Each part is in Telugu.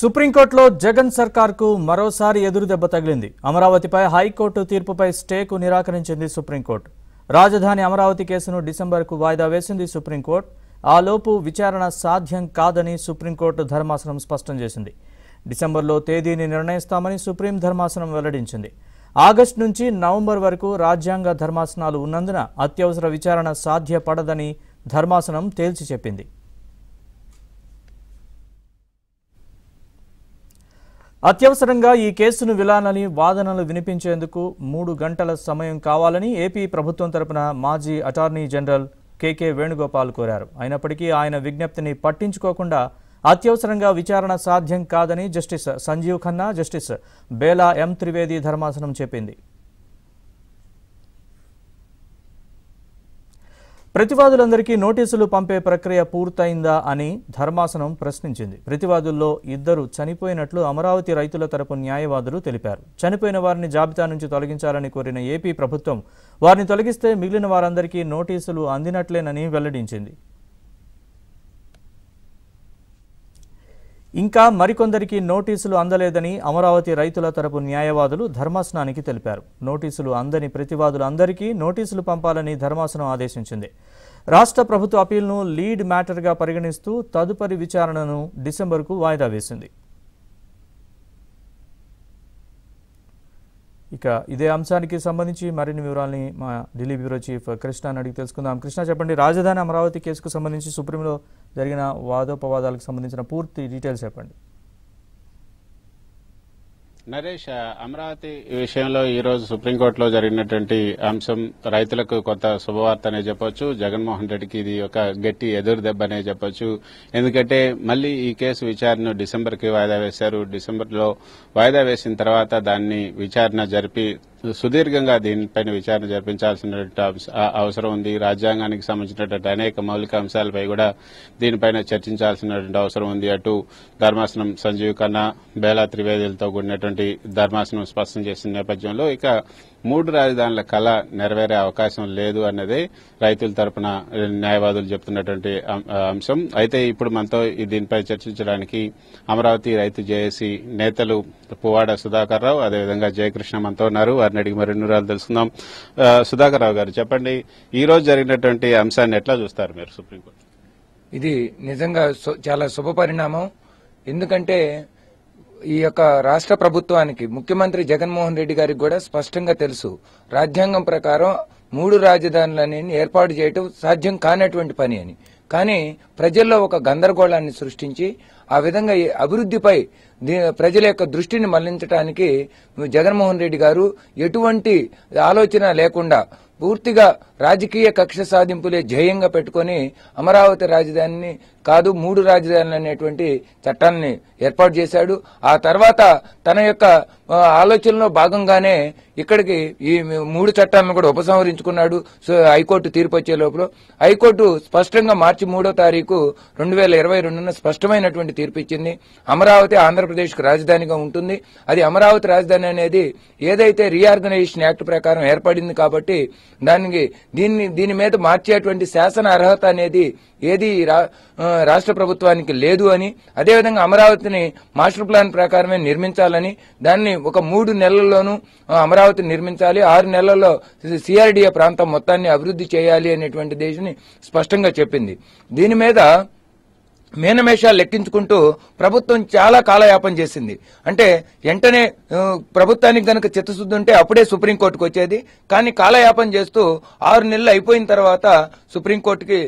సుప్రీంకోర్టులో జగన్ సర్కార్కు మరోసారి ఎదురుదెబ్బ తగిలింది అమరావతిపై హైకోర్టు తీర్పుపై స్టేకు నిరాకరించింది సుప్రీంకోర్టు రాజధాని అమరావతి కేసును డిసెంబర్కు వాయిదా వేసింది సుప్రీంకోర్టు ఆలోపు విచారణ సాధ్యం కాదని సుప్రీంకోర్టు ధర్మాసనం స్పష్టం చేసింది డిసెంబర్లో తేదీని నిర్ణయిస్తామని సుప్రీం ధర్మాసనం వెల్లడించింది ఆగస్టు నుంచి నవంబర్ వరకు రాజ్యాంగ ధర్మాసనాలు ఉన్నందున అత్యవసర విచారణ సాధ్యపడదని ధర్మాసనం తేల్చి చెప్పింది అత్యవసరంగా ఈ కేసును విలానని వాదనలు వినిపించేందుకు మూడు గంటల సమయం కావాలని ఏపీ ప్రభుత్వం తరపున మాజీ అటార్నీ జనరల్ కేకే వేణుగోపాల్ కోరారు అయినప్పటికీ ఆయన విజ్ఞప్తిని పట్టించుకోకుండా అత్యవసరంగా విచారణ సాధ్యం కాదని justice Sanjiv Khanna justice Bela M Trivedi ధర్మాసనం చెప్పింది ప్రతివాదులందరికీ నోటీసులు పంపే ప్రక్రియ పూర్తయిందా అని ధర్మాసనం ప్రశ్నించింది ప్రతివాదుల్లో ఇద్దరు చనిపోయినట్లు అమరావతి రైతుల తరపు న్యాయవాదులు తెలిపారు చనిపోయిన వారిని జాబితా నుంచి తొలగించాలని కోరిన ఏపీ ప్రభుత్వం వారిని తొలగిస్తే మిగిలిన వారందరికీ నోటీసులు అందినట్లేనని వెల్లడించింది ఇంకా మరికొందరికి నోటీసులు అందలేదని అమరావతి రైతుల తరపు న్యాయవాదులు ధర్మాసనానికి తెలిపారు నోటీసులు అందని ప్రతివాదులు అందరికీ నోటీసులు పంపాలని ధర్మాసనం ఆదేశించింది రాష్ట్ర ప్రభుత్వ అపీల్ను లీడ్ మ్యాటర్గా పరిగణిస్తూ తదుపరి విచారణను డిసెంబర్కు వాయిదా వేసింది ఇక ఇదే అంశానికి సంబంధించి మరిన్ని వివరాలని మా ఢిల్లీ బ్యూరో చీఫ్ అని అడిగి తెలుసుకుందాం కృష్ణ చెప్పండి రాజధాని అమరావతి కేసుకు సంబంధించి సుప్రీంలో జరిగిన వాదోపవాదాలకు సంబంధించిన పూర్తి డీటెయిల్స్ చెప్పండి నరేష్ అమరావతి విషయంలో ఈరోజు సుప్రీంకోర్టులో జరిగినటువంటి అంశం రైతులకు కొత్త శుభవార్త అనే చెప్పొచ్చు జగన్మోహన్ రెడ్డికి ఇది ఒక గట్టి ఎదురు దెబ్బ అనే చెప్పొచ్చు ఎందుకంటే మళ్లీ ఈ కేసు డిసెంబర్ డిసెంబర్కి వాయిదా వేశారు డిసెంబర్లో వాయిదా వేసిన తర్వాత దాన్ని విచారణ జరిపి సుదీర్ఘంగా దీనిపైన విచారణ జరిపించాల్సిన అవసరం ఉంది రాజ్యాంగానికి సంబంధించినటువంటి అనేక మౌలిక అంశాలపై కూడా దీనిపైన చర్చించాల్సినటువంటి అవసరం ఉంది అటు ధర్మాసనం సంజీవ్ ఖన్నా బేలా త్రివేదులతో కూడినటువంటి ధర్మాసనం స్పష్టం చేసిన నేపథ్యంలో ఇక మూడు రాజధానుల కళ నెరవేరే అవకాశం లేదు అన్నదే రైతుల తరపున న్యాయవాదులు చెబుతున్నటువంటి అంశం అయితే ఇప్పుడు మనతో దీనిపై చర్చించడానికి అమరావతి రైతు జేఏసీ నేతలు పువ్వాడ సుధాకర్ రావు అదేవిధంగా జయకృష్ణ మనతో ఉన్నారు గారిని అడిగి మరి వివరాలు తెలుసుకుందాం సుధాకర్ రావు గారు చెప్పండి ఈ రోజు జరిగినటువంటి అంశాన్ని ఎట్లా చూస్తారు మీరు సుప్రీంకోర్టు ఇది నిజంగా చాలా శుభ పరిణామం ఎందుకంటే ఈ యొక్క రాష్ట్ర ప్రభుత్వానికి ముఖ్యమంత్రి జగన్మోహన్ రెడ్డి గారికి కూడా స్పష్టంగా తెలుసు రాజ్యాంగం ప్రకారం మూడు రాజధానులని ఏర్పాటు చేయటం సాధ్యం కానటువంటి పని అని కానీ ప్రజల్లో ఒక గందరగోళాన్ని సృష్టించి ఆ విధంగా అభివృద్ధిపై ప్రజల యొక్క దృష్టిని మళ్లించడానికి జగన్మోహన్ రెడ్డి గారు ఎటువంటి ఆలోచన లేకుండా పూర్తిగా రాజకీయ కక్ష సాధింపులే ధ్యేయంగా పెట్టుకుని అమరావతి రాజధానిని కాదు మూడు రాజధానులు అనేటువంటి చట్టాన్ని ఏర్పాటు చేశాడు ఆ తర్వాత తన యొక్క ఆలోచనలో భాగంగానే ఇక్కడికి ఈ మూడు చట్టాలను కూడా ఉపసంహరించుకున్నాడు సో హైకోర్టు తీర్పు వచ్చే లోపల హైకోర్టు స్పష్టంగా మార్చి మూడో తారీఖు రెండు వేల ఇరవై రెండున స్పష్టమైనటువంటి తీర్పు ఇచ్చింది అమరావతి ఆంధ్రప్రదేశ్కు రాజధానిగా ఉంటుంది అది అమరావతి రాజధాని అనేది ఏదైతే రీఆర్గనైజేషన్ యాక్ట్ ప్రకారం ఏర్పడింది కాబట్టి దానికి దీన్ని దీని మీద మార్చేటువంటి శాసన అర్హత అనేది ఏది రాష్ట్ర ప్రభుత్వానికి లేదు అని అదేవిధంగా అమరావతిని మాస్టర్ ప్లాన్ ప్రకారమే నిర్మించాలని దాన్ని ఒక మూడు నెలల్లోనూ అమరావతి నిర్మించాలి ఆరు నెలల్లో సిఆర్డీఏ ప్రాంతం మొత్తాన్ని అభివృద్ధి చేయాలి అనేటువంటి దేశాన్ని స్పష్టంగా చెప్పింది దీని మీద మేనమేషాలు లెక్కించుకుంటూ ప్రభుత్వం చాలా కాలయాపం చేసింది అంటే వెంటనే ప్రభుత్వానికి గనక చిత్తశుద్ధి ఉంటే అప్పుడే సుప్రీంకోర్టుకు వచ్చేది కానీ కాలయాపం చేస్తూ ఆరు నెలలు అయిపోయిన తర్వాత సుప్రీంకోర్టుకి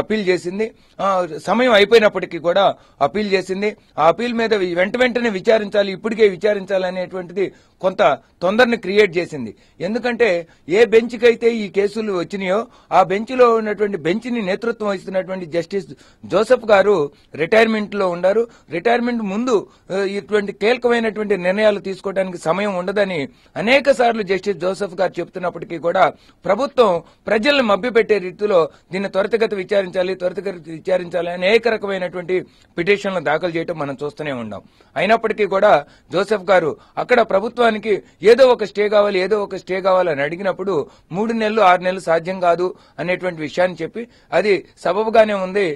అపీల్ చేసింది సమయం అయిపోయినప్పటికీ కూడా అపీల్ చేసింది ఆ అపీల్ మీద వెంట వెంటనే విచారించాలి ఇప్పటికే విచారించాలి అనేటువంటిది కొంత తొందరని క్రియేట్ చేసింది ఎందుకంటే ఏ బెంచ్కి అయితే ఈ కేసులు వచ్చినాయో ఆ బెంచ్లో ఉన్నటువంటి బెంచ్ని నేతృత్వం వహిస్తున్నటువంటి జస్టిస్ జోసెఫ్ గారు గారు రిటైర్మెంట్లో ఉన్నారు రిటైర్మెంట్ ముందు ఇటువంటి కీలకమైనటువంటి నిర్ణయాలు తీసుకోవడానికి సమయం ఉండదని అనేక సార్లు జస్టిస్ జోసెఫ్ గారు చెప్తున్నప్పటికీ కూడా ప్రభుత్వం ప్రజలను మభ్యపెట్టే రీతిలో దీన్ని త్వరితగత విచారించాలి త్వరితగతి విచారించాలి అనేక రకమైనటువంటి పిటిషన్లు దాఖలు చేయడం మనం చూస్తూనే ఉన్నాం అయినప్పటికీ కూడా జోసెఫ్ గారు అక్కడ ప్రభుత్వానికి ఏదో ఒక స్టే కావాలి ఏదో ఒక స్టే కావాలని అడిగినప్పుడు మూడు నెలలు ఆరు నెలలు సాధ్యం కాదు అనేటువంటి విషయాన్ని చెప్పి అది సబబుగానే ఉంది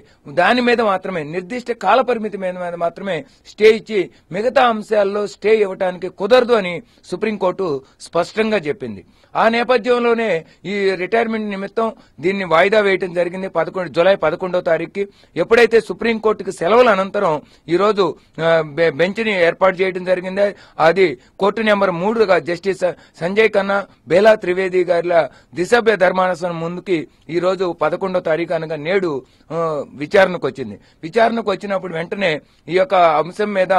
దాని మీద మాత్రమే నిర్దిష్ట కాలపరిమితి మీద మాత్రమే స్టే ఇచ్చి మిగతా అంశాల్లో స్టే ఇవ్వడానికి కుదరదు అని సుప్రీంకోర్టు స్పష్టంగా చెప్పింది ఆ నేపథ్యంలోనే ఈ రిటైర్మెంట్ నిమిత్తం దీన్ని వాయిదా వేయడం జరిగింది పదకొండు జులై పదకొండో తారీఖుకి ఎప్పుడైతే సుప్రీంకోర్టుకు సెలవుల అనంతరం ఈరోజు బెంచ్ని ఏర్పాటు చేయడం జరిగింది అది కోర్టు నెంబర్ మూడుగా జస్టిస్ సంజయ్ ఖన్నా బేలా త్రివేది గారిల దిశభ్య ధర్మానసం ముందుకి ఈరోజు పదకొండో తారీఖు అనగా నేడు విచారణకు వచ్చింది విచారణకు వచ్చినప్పుడు వెంటనే ఈ యొక్క అంశం మీద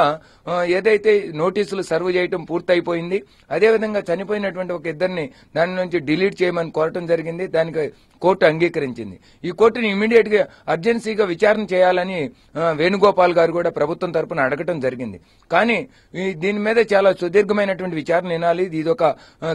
ఏదైతే నోటీసులు సర్వ్ చేయటం పూర్తయిపోయింది అదేవిధంగా చనిపోయినటువంటి ఒక ఇద్దరిని దాని నుంచి డిలీట్ చేయమని కోరటం జరిగింది దానికి కోర్టు అంగీకరించింది ఈ ఇమీడియట్ గా అర్జెన్సీగా విచారణ చేయాలని వేణుగోపాల్ గారు కూడా ప్రభుత్వం తరపున అడగటం జరిగింది కానీ దీని మీద చాలా సుదీర్ఘమైనటువంటి విచారణ వినాలి ఇది ఒక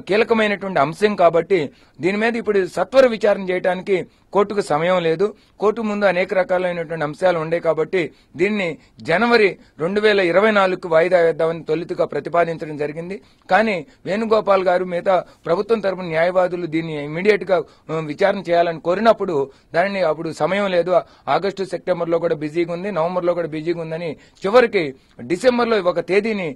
కీలకమైనటువంటి అంశం కాబట్టి దీని మీద ఇప్పుడు సత్వర విచారణ చేయడానికి కోర్టుకు సమయం లేదు కోర్టు ముందు అనేక రకాలైనటువంటి అంశాలు ఉండే కాబట్టి దీన్ని జనవరి రెండు వేల ఇరవై నాలుగుకు వాయిదా వేద్దామని తొలితగా ప్రతిపాదించడం జరిగింది కానీ వేణుగోపాల్ గారు మీద ప్రభుత్వం తరపున న్యాయవాదులు దీన్ని గా విచారణ చేయాలని కోరినప్పుడు దానిని అప్పుడు సమయం లేదు ఆగస్టు సెప్టెంబర్ లో కూడా బిజీగా ఉంది నవంబర్ లో కూడా బిజీగా ఉందని చివరికి డిసెంబర్ లో ఒక తేదీని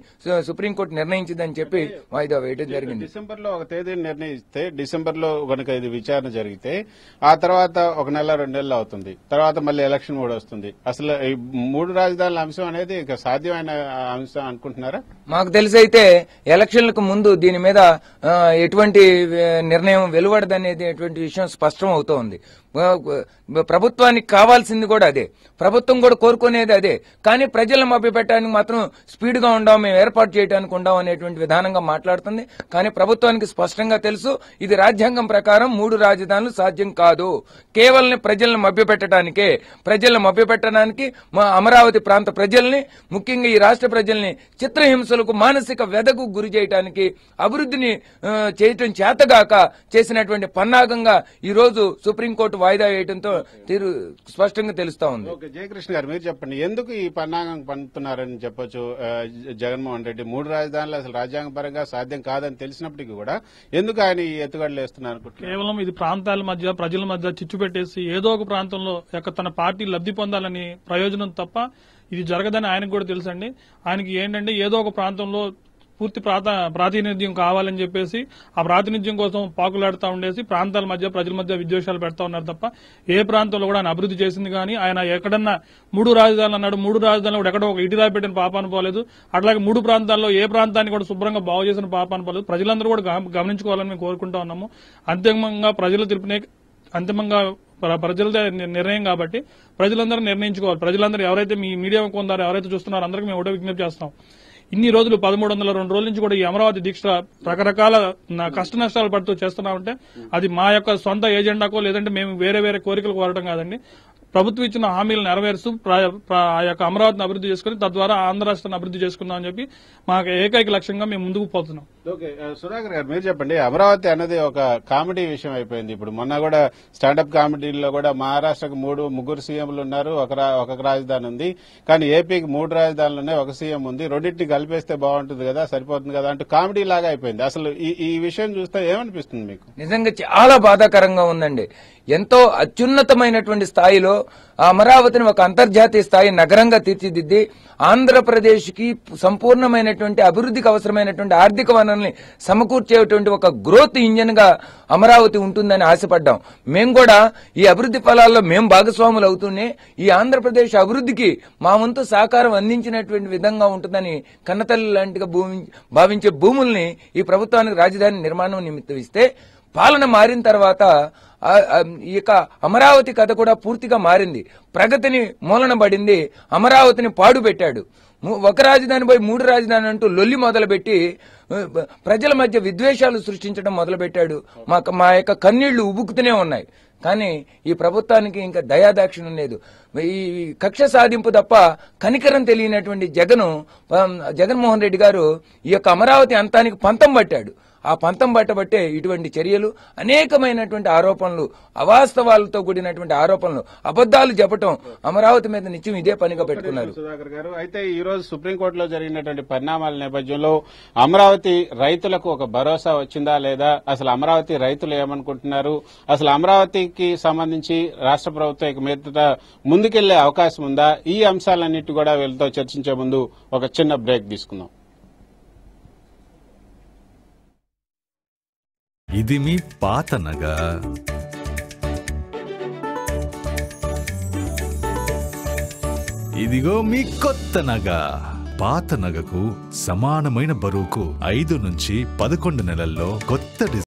సుప్రీంకోర్టు నిర్ణయించిందని చెప్పి వాయిదా వేయడం జరిగింది డిసెంబర్ లో ఒక తేదీని నిర్ణయిస్తే డిసెంబర్ లో కనుక ఇది విచారణ జరిగితే ఆ తర్వాత ఒక నెల రెండు నెలలు అవుతుంది తర్వాత మళ్ళీ ఎలక్షన్ కూడా వస్తుంది అసలు ఈ మూడు రాజధానుల అంశం అనేది ఇక సాధ్యమైన అంశం అనుకుంటున్నారా మాకు తెలిసైతే ఎలక్షన్లకు ముందు దీని మీద ఎటువంటి నిర్ణయం వెలువడదనేది విషయం స్పష్టం అవుతోంది ప్రభుత్వానికి కావాల్సింది కూడా అదే ప్రభుత్వం కూడా కోరుకునేది అదే కానీ ప్రజలను మభ్యపెట్టడానికి మాత్రం స్పీడ్గా ఉండవు మేము ఏర్పాటు చేయడానికి ఉండాం అనేటువంటి విధానంగా మాట్లాడుతుంది కానీ ప్రభుత్వానికి స్పష్టంగా తెలుసు ఇది రాజ్యాంగం ప్రకారం మూడు రాజధానులు సాధ్యం కాదు కేవలం ప్రజలను పెట్టడానికే ప్రజలను మభ్యపెట్టడానికి మా అమరావతి ప్రాంత ప్రజల్ని ముఖ్యంగా ఈ రాష్ట్ర ప్రజల్ని చిత్రహింసలకు మానసిక వ్యధకు గురి చేయడానికి అభివృద్ధిని చేయటం చేతగాక చేసినటువంటి పన్నాగంగా ఈరోజు సుప్రీంకోర్టు వాయిదా వేయడంతో తీరు స్పష్టంగా తెలుస్తా ఉంది జయకృష్ణ గారు మీరు చెప్పండి ఎందుకు ఈ పన్నాగం పంపుతున్నారని చెప్పొచ్చు జగన్మోహన్ రెడ్డి మూడు రాజధానులు అసలు రాజ్యాంగపరంగా సాధ్యం కాదని తెలిసినప్పటికీ కూడా ఎందుకు ఆయన ఈ ఎత్తుగడలు వేస్తున్నారు కేవలం ఇది ప్రాంతాల మధ్య ప్రజల మధ్య చిచ్చు పెట్టేసి ఏదో ఒక ప్రాంతంలో యొక్క తన పార్టీ లబ్ది పొందాలని ప్రయోజనం తప్ప ఇది జరగదని ఆయనకు కూడా తెలుసండి ఆయనకి ఏంటంటే ఏదో ఒక ప్రాంతంలో పూర్తి ప్రాతినిధ్యం కావాలని చెప్పేసి ఆ ప్రాతినిధ్యం కోసం పాకులాడుతూ ఉండేసి ప్రాంతాల మధ్య ప్రజల మధ్య విద్వేషాలు పెడతా ఉన్నారు తప్ప ఏ ప్రాంతంలో కూడా ఆయన అభివృద్ధి చేసింది కానీ ఆయన ఎక్కడన్నా మూడు రాజధానులు అన్నాడు మూడు రాజధానులు కూడా ఎక్కడో ఒక ఇటిరా పెట్టిన పాపాను పోలేదు అట్లాగే మూడు ప్రాంతాల్లో ఏ ప్రాంతాన్ని కూడా శుభ్రంగా బాగు చేసిన పాపాను పోలేదు ప్రజలందరూ కూడా గమనించుకోవాలని మేము కోరుకుంటా ఉన్నాము అంతిమంగా ప్రజలు తెలిపినే అంతిమంగా ప్రజల నిర్ణయం కాబట్టి ప్రజలందరూ నిర్ణయించుకోవాలి ప్రజలందరూ ఎవరైతే మీ మీడియా కొందరు ఎవరైతే చూస్తున్నారో అందరికీ మేము ఒకటే విజ్ఞప్తి చేస్తాం ఇన్ని రోజులు పదమూడు వందల రెండు రోజుల నుంచి కూడా ఈ అమరావతి దీక్ష రకరకాల కష్ట నష్టాలు పడుతూ చేస్తున్నామంటే అది మా యొక్క సొంత ఏజెండాకో లేదంటే మేము వేరే వేరే కోరికలు కోరడం కాదండి ప్రభుత్వం ఇచ్చిన హామీలు నెరవేరుస్తూ ఆ యొక్క అమరావతిని అభివృద్ధి చేసుకుని తద్వారా ఆంధ్ర రాష్ట్రాన్ని అభివృద్ధి చేసుకుందామని చెప్పి మాకు ఏకైక లక్ష్యంగా మేము ముందుకు పోతున్నాం ఓకే మీరు చెప్పండి అమరావతి అన్నది ఒక కామెడీ విషయం అయిపోయింది ఇప్పుడు మొన్న కూడా స్టాండప్ కామెడీలో కూడా మహారాష్ట్రకు మూడు ముగ్గురు సీఎంలు ఉన్నారు ఒక ఒక రాజధాని ఉంది కానీ ఏపీకి మూడు రాజధానులు ఉన్నాయి ఒక సీఎం ఉంది రెండింటిని కలిపేస్తే బాగుంటుంది కదా సరిపోతుంది కదా అంటూ కామెడీ లాగా అయిపోయింది అసలు ఈ ఈ విషయం చూస్తే ఏమనిపిస్తుంది మీకు నిజంగా చాలా బాధాకరంగా ఉందండి ఎంతో అత్యున్నతమైనటువంటి స్థాయిలో ఆ అమరావతిని ఒక అంతర్జాతీయ స్థాయి నగరంగా తీర్చిదిద్ది ఆంధ్రప్రదేశ్కి సంపూర్ణమైనటువంటి అభివృద్ధికి అవసరమైనటువంటి ఆర్థిక వనరుల్ని సమకూర్చేటువంటి ఒక గ్రోత్ ఇంజన్గా అమరావతి ఉంటుందని ఆశపడ్డాం మేము కూడా ఈ అభివృద్ధి ఫలాల్లో మేము భాగస్వాములు అవుతూనే ఈ ఆంధ్రప్రదేశ్ అభివృద్ధికి మా వంతు సహకారం అందించినటువంటి విధంగా ఉంటుందని కన్నతల్లి లాంటిగా భూమి భావించే భూముల్ని ఈ ప్రభుత్వానికి రాజధాని నిర్మాణం నిమిత్తం ఇస్తే పాలన మారిన తర్వాత ఈ యొక్క అమరావతి కథ కూడా పూర్తిగా మారింది ప్రగతిని మూలనబడింది అమరావతిని పాడుపెట్టాడు ఒక రాజధాని పోయి మూడు రాజధాని అంటూ లొల్లి మొదలుపెట్టి ప్రజల మధ్య విద్వేషాలు సృష్టించడం మొదలుపెట్టాడు మా మా యొక్క కన్నీళ్లు ఉబుకుతూనే ఉన్నాయి కానీ ఈ ప్రభుత్వానికి ఇంకా దయాదాక్షిణ్యం లేదు ఈ కక్ష సాధింపు తప్ప కనికరం తెలియనటువంటి జగను జగన్మోహన్ రెడ్డి గారు ఈ యొక్క అమరావతి అంతానికి పంతం పట్టాడు ఆ పంతం బట్టబట్టే ఇటువంటి చర్యలు అనేకమైనటువంటి ఆరోపణలు అవాస్తవాలతో కూడినటువంటి ఆరోపణలు అబద్దాలు చెప్పటం అమరావతి మీద నిత్యం ఇదే పనిగా పెట్టుకున్నారు సుధాకర్ గారు అయితే ఈ రోజు సుప్రీంకోర్టులో జరిగినటువంటి పరిణామాల నేపథ్యంలో అమరావతి రైతులకు ఒక భరోసా వచ్చిందా లేదా అసలు అమరావతి రైతులు ఏమనుకుంటున్నారు అసలు అమరావతికి సంబంధించి రాష్ట్ర ప్రభుత్వం ఇక మీద ముందుకెళ్లే అవకాశం ఉందా ఈ అంశాలన్నిటి కూడా వీళ్ళతో చర్చించే ముందు ఒక చిన్న బ్రేక్ తీసుకుందాం ఇది మీ పాత నగ ఇదిగో మీ కొత్త నగ పాత నగకు సమానమైన బరువుకు ఐదు నుంచి పదకొండు నెలల్లో కొత్త